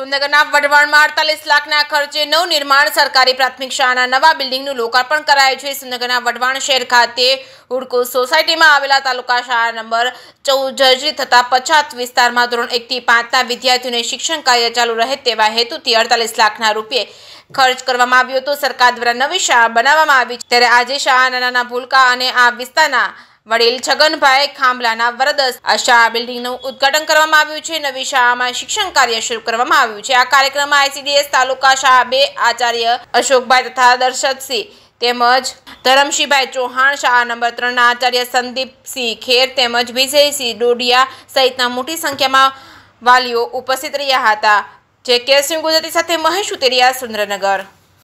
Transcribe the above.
સુરનગરના વઢવાણમાં અડતાલીસ લાખના ખર્ચે નવનિર્માણ સરકારી પ્રાથમિક શાળાના નવા બિલ્ડિંગનું લોકાર્પણ કરાયું છે સુરનગરના વઢવાણ શહેર ખાતે હુડકો સોસાયટીમાં આવેલા તાલુકા શાળા નંબર ચૌદ જર્જરી થતા પછાત વિસ્તારમાં ધોરણ એકથી પાંચના વિદ્યાર્થીઓને શિક્ષણ કાર્ય ચાલુ રહે તેવા હેતુથી અડતાલીસ લાખના રૂપિયે ખર્ચ કરવામાં આવ્યો હતો સરકાર દ્વારા નવી શાળા બનાવવામાં આવી ત્યારે આજે શાળાના નાના ભૂલકા અને આ વિસ્તારના વડીલ છગનભાઈ ખાંભલાના વરદસ આ શાળા બિલ્ડિંગનું ઉદઘાટન કરવામાં આવ્યું છે નવી શાળામાં શિક્ષણ કાર્ય શરૂ કરવામાં આવ્યું છે આ કાર્યક્રમમાં આઈસીડીએસ તાલુકા શાળા બે આચાર્ય અશોકભાઈ તથા દર્શકસિંહ તેમજ ધરમશીભાઈ ચૌહાણ શાળા નંબર ત્રણના આચાર્ય સંદીપસિંહ ખેર તેમજ વિજયસિંહ ડોડિયા સહિતના મોટી સંખ્યામાં વાલીઓ ઉપસ્થિત રહ્યા હતા જે કેસિંહ ગુજરાતી સાથે મહેશ ઉતેરિયા સુરેન્દ્રનગર